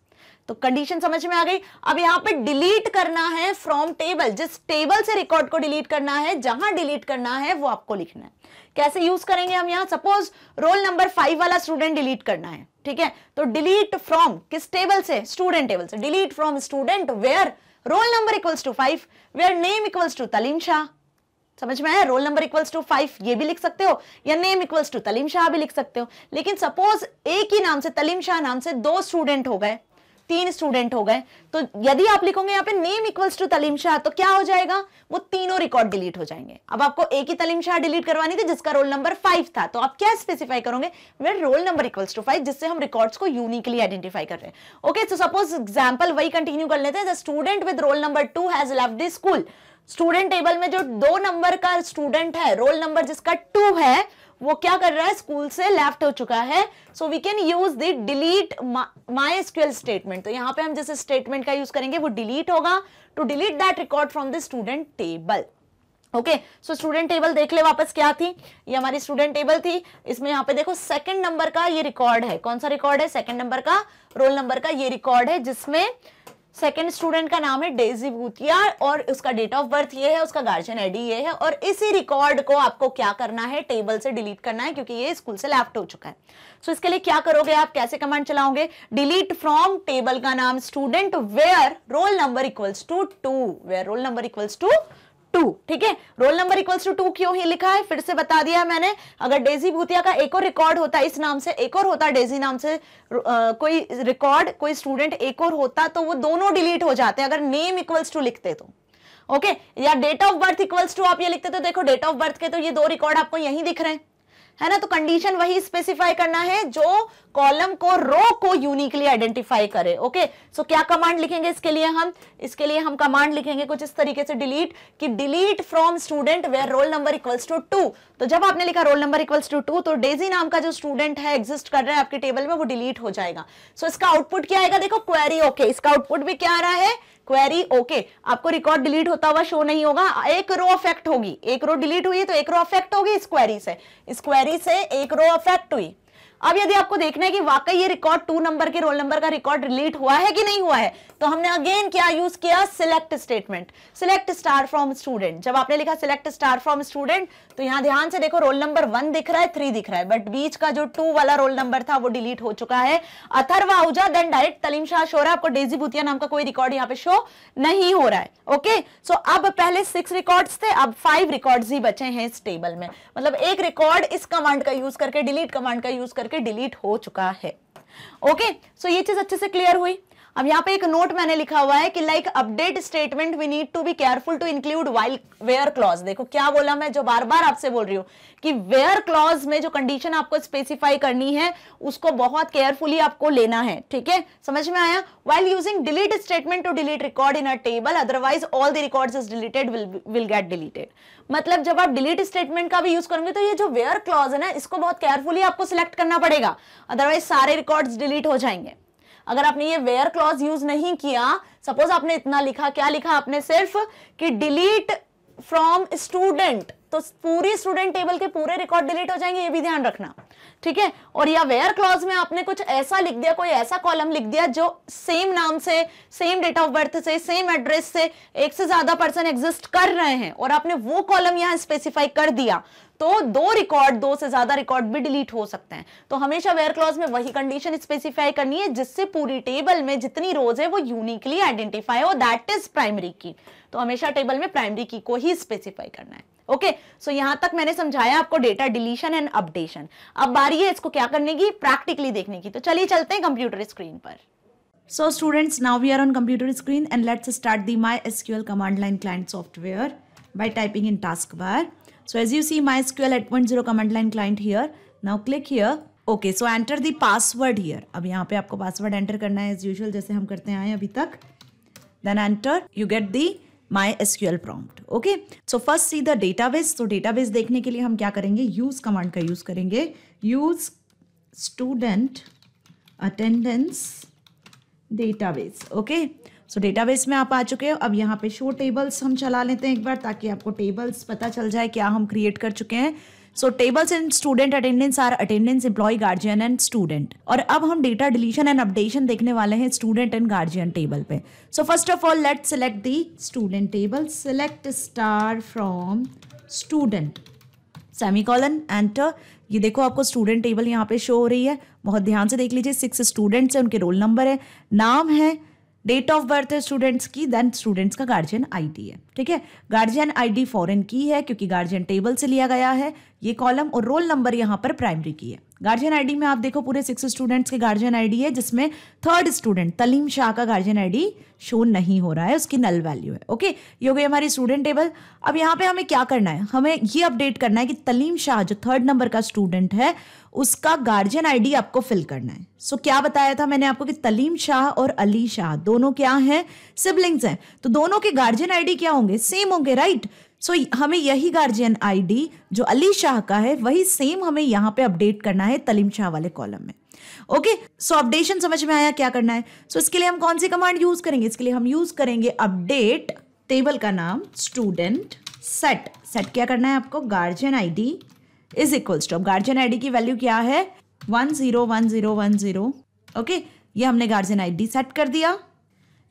तो कंडीशन समझ में आ गई अब यहां पे डिलीट करना है फ्रॉम टेबल जिस टेबल से रिकॉर्ड को डिलीट करना है जहां डिलीट करना है वो आपको लिखना है कैसे यूज करेंगे हम यहां सपोज रोल नंबर फाइव वाला स्टूडेंट डिलीट करना है ठीक है तो डिलीट फ्रॉम किस टेबल से स्टूडेंट टेबल से delete from student where roll number equals to five where name equals to Taleem Shah समझ में आया roll number equals to five ये भी लिख सकते हो या name equals to Taleem Shah भी लिख सकते हो लेकिन सपोज एक ही नाम से तलीम शाह नाम से दो स्टूडेंट हो गए तीन स्टूडेंट हो गए तो यदि आप लिखोगे यहाँ पे name equals to Taleem Shah तो क्या हो जाएगा वो तीनों रिकॉर्ड डिलीट हो जाएंगे अब आपको एक ही तलीम शाह डिलीट करवानी थी जिसका रोल नंबर फाइव था तो आप क्या स्पेसिफाई करोगे मेरा roll number equals to five जिससे हम रिकॉर्ड्स को यूनिकली आइडेंटिफाई कर रहे हैं ओके तो सपोज एग्जाम्पल वही कंटिन्यू कर लेते हैं student with roll number two has लव दिस स्कूल स्टूडेंट टेबल में जो दो नंबर का स्टूडेंट है रोल नंबर जिसका टू है वो क्या कर रहा है स्कूल से लेफ्ट हो चुका है so we can use the delete MySQL statement तो यहाँ पे हम जिस स्टेटमेंट का यूज करेंगे वो डिलीट होगा to delete that record from the student table okay so student table देख ले वापस क्या थी ये हमारी स्टूडेंट टेबल थी इसमें यहाँ पे देखो सेकंड नंबर का ये रिकॉर्ड है कौन सा रिकॉर्ड है सेकंड नंबर का रोल नंबर का ये रिकॉर्ड है जिसमें सेकेंड स्टूडेंट का नाम है डेजी भूतिया और उसका डेट ऑफ बर्थ ये है उसका गार्जियन आईडी ये है और इसी रिकॉर्ड को आपको क्या करना है टेबल से डिलीट करना है क्योंकि ये स्कूल से लेफ्ट हो चुका है सो so इसके लिए क्या करोगे आप कैसे कमांड चलाओगे डिलीट फ्रॉम टेबल का नाम student where roll number equals to two where roll number equals to two ठीक है roll number equals to two क्यों ही लिखा है फिर से बता दिया मैंने अगर डेजी भूतिया का एक और रिकॉर्ड होता इस नाम से एक और होता डेजी नाम से आ, कोई रिकॉर्ड कोई स्टूडेंट एक और होता तो वो दोनों डिलीट हो जाते अगर नेम इक्वल्स टू लिखते तो ओके okay? या date of birth equals to आप ये लिखते तो देखो डेट ऑफ बर्थ के तो ये दो रिकॉर्ड आपको यहीं दिख रहे हैं है ना तो कंडीशन वही स्पेसिफाई करना है जो कॉलम को रो को यूनिकली आइडेंटिफाई करे ओके सो so, क्या कमांड लिखेंगे इसके लिए हम इसके लिए हम कमांड लिखेंगे कुछ इस तरीके से डिलीट कि delete from student where roll number equals to two तो जब आपने लिखा roll number equals to two तो डेजी नाम का जो स्टूडेंट है एग्जिस्ट कर रहा है आपके टेबल में वो डिलीट हो जाएगा सो so, इसका आउटपुट क्या आएगा देखो क्वेरी ओके okay. इसका आउटपुट भी क्या आ रहा है क्वेरी ओके आपको रिकॉर्ड डिलीट होता हुआ शो नहीं होगा एक रो अफेक्ट होगी एक रो डिलीट हुई तो एक रो अफेक्ट होगी इस क्वेरी से इस क्वेरी से एक रो अफेक्ट हुई अब यदि आपको देखना है कि वाकई ये रिकॉर्ड टू नंबर के रोल नंबर का रिकॉर्ड रिलेट हुआ है कि नहीं हुआ है तो हमने अगेन क्या यूज किया select statement select star from student जब आपने लिखा सिलेक्ट स्टार फ्रॉम स्टूडेंट तो यहाँ ध्यान से देखो रोल नंबर वन दिख रहा है थ्री दिख रहा है बट बीच का जो टू वाला रोल नंबर था वो डिलीट हो चुका है Atharva Ahuja then direct Taleem Shah show आपको डेजी भूतिया नाम का कोई रिकॉर्ड यहाँ पे शो नहीं हो रहा है ओके सो अब पहले सिक्स रिकॉर्ड थे अब फाइव रिकॉर्ड ही बचे हैं इस टेबल में मतलब एक रिकॉर्ड इस कमांड का यूज करके डिलीट कमांड का यूज करके करके डिलीट हो चुका है ओके सो so ये चीज अच्छे से क्लियर हुई अब यहाँ पे एक नोट मैंने लिखा हुआ है कि like update statement we need to be careful to include while where clause देखो क्या बोला मैं जो बार बार आपसे बोल रही हूं कि वेयर क्लॉज में जो कंडीशन आपको स्पेसिफाई करनी है उसको बहुत केयरफुली आपको लेना है ठीक है समझ में आया while using delete statement to delete record in a table otherwise all the record is deleted will get deleted मतलब जब आप डिलीट स्टेटमेंट का भी यूज करोगे तो ये जो वेयर क्लॉज है ना इसको बहुत केयरफुली आपको सिलेक्ट करना पड़ेगा अदरवाइज सारे रिकॉर्ड डिलीट हो जाएंगे अगर आपने ये वेयर क्लॉज यूज नहीं किया सपोज आपने इतना लिखा क्या लिखा आपने सिर्फ कि डिलीट फ्रॉम स्टूडेंट तो पूरी स्टूडेंट टेबल के पूरे रिकॉर्ड डिलीट हो जाएंगे ये भी ध्यान रखना ठीक है और या वेयर क्लॉज में आपने कुछ ऐसा लिख दिया कोई ऐसा कॉलम लिख दिया जो सेम नाम से सेम डेट ऑफ बर्थ से सेम एड्रेस से एक से ज्यादा पर्सन एग्जिस्ट कर रहे हैं और आपने वो कॉलम यहाँ स्पेसिफाई कर दिया तो दो रिकॉर्ड दो से ज्यादा रिकॉर्ड भी डिलीट हो सकते हैं तो हमेशा वेयर क्लॉज में वही कंडीशन स्पेसिफाई करनी है जिससे पूरी टेबल में जितनी रोज है वो यूनिकली आइडेंटिफाई हो दैट इज प्राइमरी की तो हमेशा टेबल में प्राइमरी की को ही स्पेसिफाई करना है ओके सो यहां तक मैंने समझाया आपको डेटा डिलीशन एंड अपडेशन अब बारी है इसको क्या करने की प्रैक्टिकली देखने की तो चलिए चलते हैं कंप्यूटर स्क्रीन पर so students now we are on computer screen and let's start the MySQL command line client software by typing in task bar so as you see MySQL eight point zero command line client here now click here okay so enter the password here अब यहाँ पे आपको password enter करना है as usual जैसे हम करते आए अभी तक then enter you get the MySQL prompt. Okay. So first see the database. So database देखने के लिए हम क्या करेंगे use command का use करेंगे use student attendance database. Okay. so, database में आप आ चुके हो अब यहाँ पे show tables हम चला लेते हैं एक बार ताकि आपको tables पता चल जाए क्या हम create कर चुके हैं so tables in student attendance are attendance employee guardian and student और अब हम डेटा डिलीशन एंड अपडेशन देखने वाले हैं स्टूडेंट एंड गार्जियन टेबल पे so first of all let select the student table select star from student semicolon enter ये देखो आपको स्टूडेंट टेबल यहाँ पे शो हो रही है बहुत ध्यान से देख लीजिए सिक्स स्टूडेंट्स हैं उनके रोल नंबर है नाम है डेट ऑफ बर्थ है स्टूडेंट्स की देन स्टूडेंट्स का गार्जियन आईडी है ठीक है गार्जियन आईडी फॉरेन की है क्योंकि गार्जियन टेबल से लिया गया है ये कॉलम और रोल नंबर यहाँ पर प्राइमरी की है गार्जियन आईडी में आप देखो पूरे सिक्स स्टूडेंट्स के गार्जियन आईडी है जिसमें थर्ड स्टूडेंट तलीम शाह का गार्जियन आईडी शो नहीं हो रहा है उसकी नल वैल्यू है ओके ये हो गई हमारी स्टूडेंट टेबल अब यहाँ पे हमें क्या करना है हमें ये अपडेट करना है कि तलीम शाह जो थर्ड नंबर का स्टूडेंट है उसका गार्जियन आईडी आपको फिल करना है सो so, क्या बताया था मैंने आपको कि तलीम शाह और अली शाह दोनों क्या हैं सिबलिंग्स हैं तो दोनों के गार्जियन आईडी क्या होंगे सेम होंगे राइट सो so, हमें यही गार्जियन आईडी जो अली शाह का है वही सेम हमें यहाँ पे अपडेट करना है तलीम शाह वाले कॉलम में ओके सो अपडेशन समझ में आया क्या करना है सो so, इसके लिए हम कौन सी कमांड यूज करेंगे इसके लिए हम यूज करेंगे अपडेट टेबल का नाम स्टूडेंट सेट सेट क्या करना है आपको guardian ID is equals to अब गार्जियन आईडी की वैल्यू क्या है one zero one zero one zero okay ये हमने गार्जियन आईडी सेट कर दिया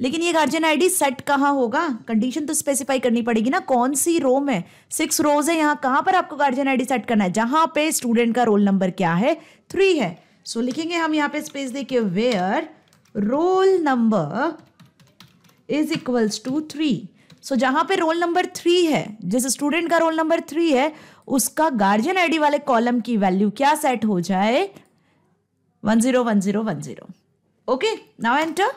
लेकिन ये गार्जियन आईडी सेट कहाँ होगा कंडीशन तो स्पेसिफाई करनी पड़ेगी ना कौन सी रो में सिक्स रोज है यहाँ कहाँ पर आपको गार्जियन आईडी सेट करना है जहाँ पे स्टूडेंट का रोल नंबर क्या है थ्री है सो so, लिखेंगे हम यहाँ पे स्पेस देखिए where roll number is equals to three so जहाँ पे रोल नंबर थ्री है जिस स्टूडेंट का रोल नंबर थ्री है उसका गार्जियन आईडी वाले कॉलम की वैल्यू क्या सेट हो जाए one zero one zero one zero okay now enter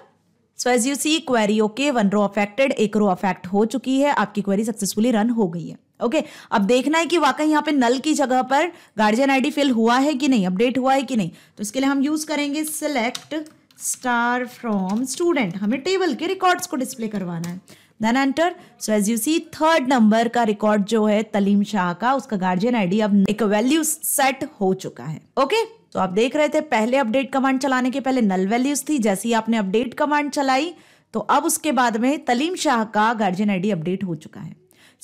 so as you see query okay one row affected एक रो अफेक्ट हो चुकी है आपकी क्वेरी सक्सेसफुली रन हो गई है ओके okay, अब देखना है कि वाकई यहाँ पे नल की जगह पर गार्जियन आईडी फिल हुआ है कि नहीं अपडेट हुआ है कि नहीं तो इसके लिए हम यूज करेंगे सिलेक्ट स्टार फ्रॉम स्टूडेंट हमें टेबल के रिकॉर्ड्स को डिस्प्ले करवाना है then enter so as you see third number का रिकॉर्ड जो है तलीम शाह का उसका गार्जियन आईडी अब एक वैल्यू सेट हो चुका है ओके okay? तो आप देख रहे थे पहले अपडेट कमांड चलाने के पहले नल वैल्यूज थी जैसे ही आपने अपडेट कमांड चलाई तो अब उसके बाद में तलीम शाह का गार्जियन आईडी अपडेट हो चुका है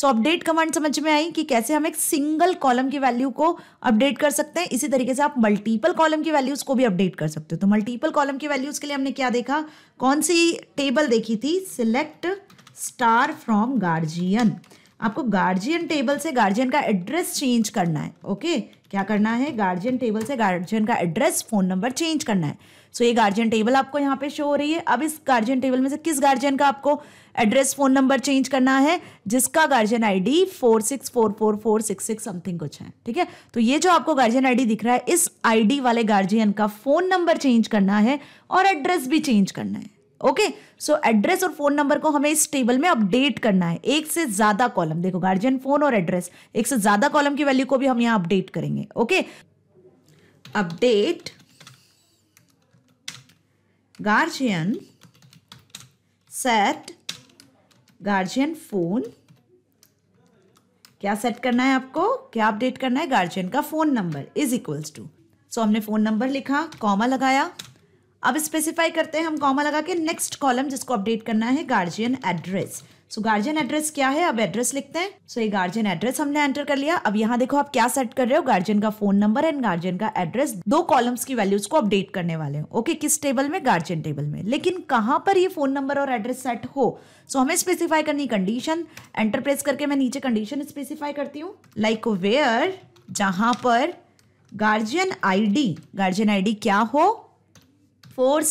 सो अपडेट कमांड समझ में आई कि कैसे हम एक सिंगल कॉलम की वैल्यू को अपडेट कर सकते हैं इसी तरीके से आप मल्टीपल कॉलम की वैल्यूज को भी अपडेट कर सकते हो तो मल्टीपल कॉलम की वैल्यूज के लिए हमने क्या देखा कौन सी टेबल देखी थी सिलेक्ट स्टार फ्रॉम गार्जियन आपको गार्जियन टेबल से गार्जियन का एड्रेस चेंज करना है ओके क्या करना है गार्जियन टेबल से गार्जियन का एड्रेस फ़ोन नंबर चेंज करना है सो so, ये गार्जियन टेबल आपको यहाँ पे शो हो रही है अब इस गार्जियन टेबल में से किस गार्जियन का आपको एड्रेस फ़ोन नंबर चेंज करना है जिसका guardian ID four six four four four six six something कुछ है ठीक है तो ये जो आपको गार्जियन आईडी दिख रहा है इस आईडी वाले गार्जियन का फ़ोन नंबर चेंज करना है और एड्रेस भी चेंज करना है ओके सो एड्रेस और फोन नंबर को हमें इस टेबल में अपडेट करना है एक से ज्यादा कॉलम देखो गार्जियन फोन और एड्रेस एक से ज्यादा कॉलम की वैल्यू को भी हम यहां अपडेट करेंगे okay update guardian set guardian phone क्या सेट करना है आपको क्या अपडेट करना है गार्जियन का phone number is equals to so हमने फोन नंबर लिखा कॉमा लगाया अब स्पेसिफाई करते हैं हम कॉमा लगा के नेक्स्ट कॉलम जिसको अपडेट करना है guardian address so guardian address क्या है अब एड्रेस लिखते हैं सो so, ये गार्जियन एड्रेस हमने एंटर कर लिया अब यहाँ देखो आप क्या सेट कर रहे हो गार्जियन का फोन नंबर एंड गार्जियन का एड्रेस दो कॉलम्स की वैल्यूज को अपडेट करने वाले हैं ओके okay, किस टेबल में गार्जियन टेबल में लेकिन कहाँ पर ये फोन नंबर और एड्रेस सेट हो सो so, हमें स्पेसिफाई करनी कंडीशन एंटर प्रेस करके मैं नीचे कंडीशन स्पेसिफाई करती हूँ लाइक वेयर जहाँ पर गार्जियन आई गार्जियन आई क्या हो four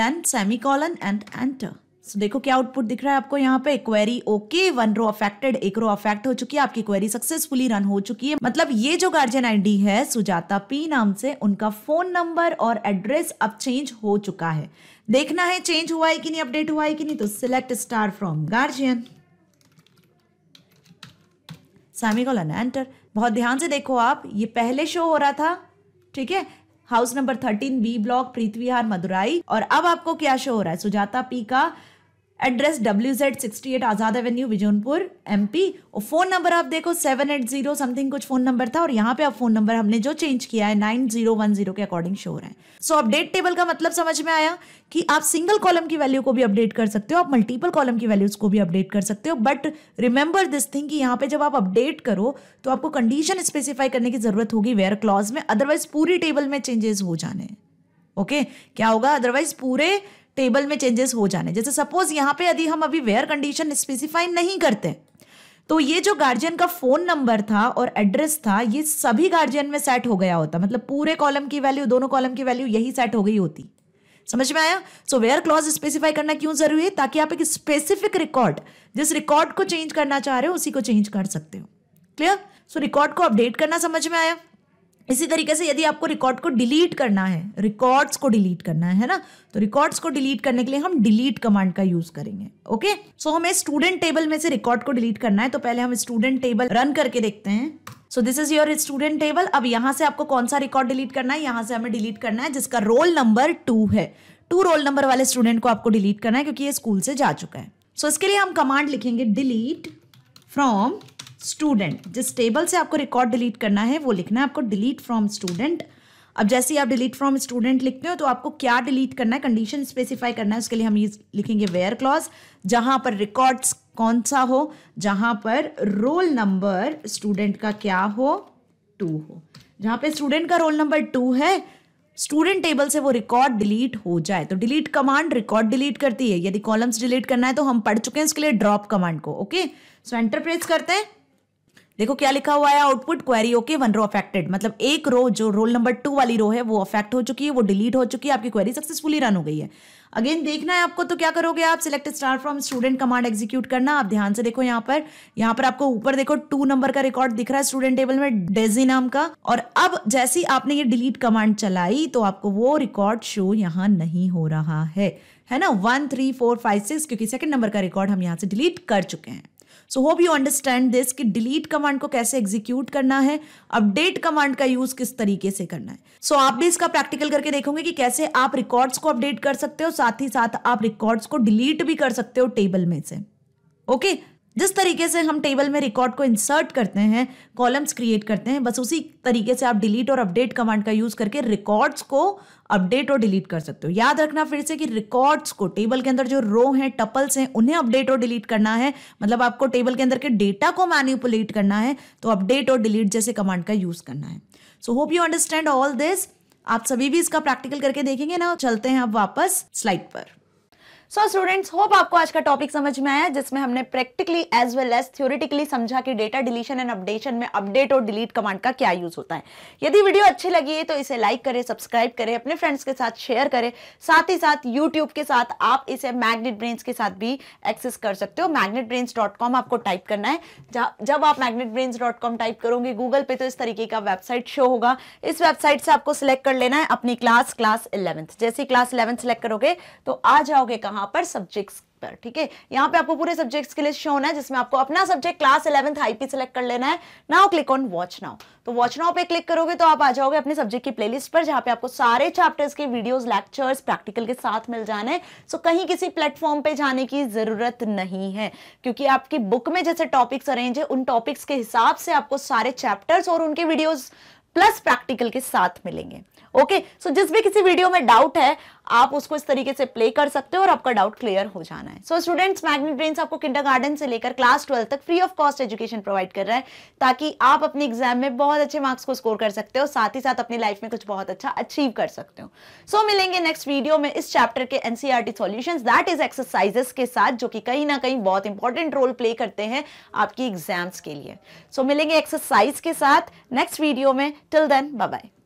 then semicolon and enter so देखो क्या आउटपुट दिख रहा है आपको यहाँ पे query okay one row affected एक रो अफेक्ट हो चुकी है आपकी क्वेरी सक्सेसफुली रन हो चुकी है मतलब ये जो गार्जियन आईडी है सुजाता पी नाम से उनका फोन नंबर और एड्रेस अब चेंज हो चुका है देखना है चेंज हुआ है कि नहीं अपडेट हुआ है कि नहीं तो select star from guardian semicolon enter बहुत ध्यान से देखो आप ये पहले शो हो रहा था ठीक है house number thirteen B block Preet Vihar Madurai और अब आपको क्या शो हो रहा है सुजाता पी का address W Z sixty eight Azad avenue Bijonpur MP और फ़ोन नंबर आप देखो सेवन एट जीरो समथिंग कुछ फ़ोन नंबर था और यहाँ पे आप फ़ोन नंबर हमने जो चेंज किया है नाइन जीरो वन जीरो के अकॉर्डिंग शो रहा है सो अपडेट टेबल का मतलब समझ में आया कि आप सिंगल कॉलम की वैल्यू को भी अपडेट कर सकते हो आप मल्टीपल कॉलम की वैल्यूज़ को भी अपडेट कर सकते हो बट रिमेंबर दिस थिंग कि यहाँ पे जब आप अपडेट करो तो आपको कंडीशन स्पेसिफाई करने की ज़रूरत होगी वेयर क्लॉज में अदरवाइज पूरी टेबल में चेंजेस हो जाने ओके okay? क्या होगा अदरवाइज पूरे टेबल में चेंजेस हो जाने जैसे सपोज यहाँ पे यदि हम अभी वेयर कंडीशन स्पेसिफाई नहीं करते तो ये जो गार्जियन का फोन नंबर था और एड्रेस था ये सभी गार्जियन में सेट हो गया होता मतलब पूरे कॉलम की वैल्यू दोनों कॉलम की वैल्यू यही सेट हो गई होती समझ में आया सो वेयर क्लॉज स्पेसिफाई करना क्यों जरूरी है ताकि आप एक स्पेसिफिक रिकॉर्ड जिस रिकॉर्ड को चेंज करना चाह रहे हो उसी को चेंज कर सकते हो क्लियर सो रिकॉर्ड को अपडेट करना समझ में आया इसी तरीके से यदि आपको रिकॉर्ड को डिलीट करना है रिकॉर्ड्स को डिलीट करना है है ना तो रिकॉर्ड्स को डिलीट करने के लिए हम डिलीट कमांड का यूज करेंगे ओके सो so, हमें स्टूडेंट टेबल में से रिकॉर्ड को डिलीट करना है तो पहले हम स्टूडेंट टेबल रन करके देखते हैं so this is your student table अब यहां से आपको कौन सा रिकॉर्ड डिलीट करना है यहां से हमें डिलीट करना है जिसका रोल नंबर टू है टू रोल नंबर वाले स्टूडेंट को आपको डिलीट करना है क्योंकि ये स्कूल से जा चुका है सो so, इसके लिए हम कमांड लिखेंगे डिलीट फ्रॉम स्टूडेंट जिस टेबल से आपको रिकॉर्ड डिलीट करना है वो लिखना है आपको डिलीट फ्रॉम स्टूडेंट अब जैसे ही आप डिलीट फ्रॉम स्टूडेंट लिखते हो तो आपको क्या डिलीट करना है कंडीशन स्पेसिफाई करना है उसके लिए हम ये लिखेंगे वेयर क्लॉज जहां पर रिकॉर्ड्स कौन सा हो जहां पर रोल नंबर स्टूडेंट का क्या हो टू हो जहां पर स्टूडेंट का रोल नंबर टू है स्टूडेंट टेबल से वो रिकॉर्ड डिलीट हो जाए तो डिलीट कमांड रिकॉर्ड डिलीट करती है यदि कॉलम्स डिलीट करना है तो हम पढ़ चुके हैं इसके लिए ड्रॉप कमांड को ओके सो एंटरप्रेस करते हैं देखो क्या लिखा हुआ है output query okay one row affected मतलब एक रो जो रोल नंबर टू वाली रो है वो अफेक्ट हो चुकी है वो डिलीट हो चुकी है आपकी क्वेरी सक्सेसफुली रन हो गई है अगेन देखना है आपको तो क्या करोगे आप select star from student command execute करना आप ध्यान से देखो यहाँ पर यहाँ पर आपको ऊपर देखो टू नंबर का रिकॉर्ड दिख रहा है स्टूडेंट टेबल में डेजी नाम का और अब जैसी आपने ये डिलीट कमांड चलाई तो आपको वो रिकॉर्ड शो यहाँ नहीं हो रहा है है ना one three four five six क्योंकि सेकंड नंबर का रिकॉर्ड हम यहाँ से डिलीट कर चुके हैं so hope you understand this कि डिलीट कमांड को कैसे एग्जीक्यूट करना है अपडेट कमांड का यूज किस तरीके से करना है सो so, आप भी इसका प्रैक्टिकल करके देखोगे कि कैसे आप रिकॉर्ड्स को अपडेट कर सकते हो साथ ही साथ आप रिकॉर्ड्स को डिलीट भी कर सकते हो टेबल में से ओके okay? जिस तरीके से हम टेबल में रिकॉर्ड को इंसर्ट करते हैं कॉलम्स क्रिएट करते हैं बस उसी तरीके से आप डिलीट और अपडेट कमांड का यूज़ करके रिकॉर्ड्स को अपडेट और डिलीट कर सकते हो याद रखना फिर से कि रिकॉर्ड्स को टेबल के अंदर जो रो हैं टपल्स हैं उन्हें अपडेट और डिलीट करना है मतलब आपको टेबल के अंदर के डेटा को मैन्यूपुलेट करना है तो अपडेट और डिलीट जैसे कमांड का यूज़ करना है so hope you understand all this आप सभी भी इसका प्रैक्टिकल करके देखेंगे ना चलते हैं अब वापस स्लाइड पर सो स्टूडेंट्स होप आपको आज का टॉपिक समझ में आया जिसमें हमने practically as well as theoretically समझा कि डेटा डिलीशन एंड अपडेशन में अपडेट और डिलीट कमांड का क्या यूज होता है यदि वीडियो अच्छी लगी है तो इसे लाइक करें सब्सक्राइब करें अपने फ्रेंड्स के साथ शेयर करें साथ ही साथ यूट्यूब के साथ आप इसे मैग्नेट ब्रेन्स के साथ भी एक्सेस कर सकते हो मैग्नेट आपको टाइप करना है जब आप मैग्नेट टाइप करोगे गूगल पे तो इस तरीके का वेबसाइट शो होगा इस वेबसाइट से आपको सिलेक्ट कर लेना है अपनी क्लास क्लास इलेवंथ जैसे क्लास इलेवंथ सेलेक्ट करोगे तो आ जाओगे कहा यहाँ पर सब्जेक्ट्स पर ठीक है यहाँ पे आपको पूरे सब्जेक्ट्स की लिस्ट शो होना है जिसमें आपको अपना subject class eleventh IP select कर लेना है now click on watch now तो वॉच नाउ पे क्लिक करोगे तो आप आ जाओगे अपने सब्जेक्ट की प्लेलिस्ट पर जहाँ पे आपको सारे चैप्टर्स के वीडियोस लेक्चर्स प्रैक्टिकल के साथ मिल जाने हैं सो कहीं किसी प्लेटफॉर्म पे जाने की जरूरत नहीं है क्योंकि आपकी बुक में जैसे टॉपिक्स अरेंज है उन टॉपिक्स के हिसाब से आपको सारे चैप्टर्स और उनके वीडियोज प्लस प्रैक्टिकल के साथ मिलेंगे ओके सो जिस भी किसी वीडियो में डाउट है आप उसको इस तरीके से प्ले कर सकते हो और आपका डाउट क्लियर हो जाना है सो स्टूडेंट्स मैग्नेट ब्रेन आपको किंडर गार्डन से लेकर क्लास ट्वेल्थ तक free of cost education provide कर रहा है ताकि आप अपने एग्जाम में बहुत अच्छे मार्क्स को स्कोर कर सकते हो साथ ही साथ अपनी लाइफ में कुछ बहुत अच्छा अचीव कर सकते हो सो so, मिलेंगे नेक्स्ट वीडियो में इस चैप्टर के NCERT solutions that is exercises के साथ जो कि कहीं ना कहीं बहुत इंपॉर्टेंट रोल प्ले करते हैं आपकी एग्जाम्स के लिए सो so, मिलेंगे एक्सरसाइज के साथ नेक्स्ट वीडियो में टिल देन बाय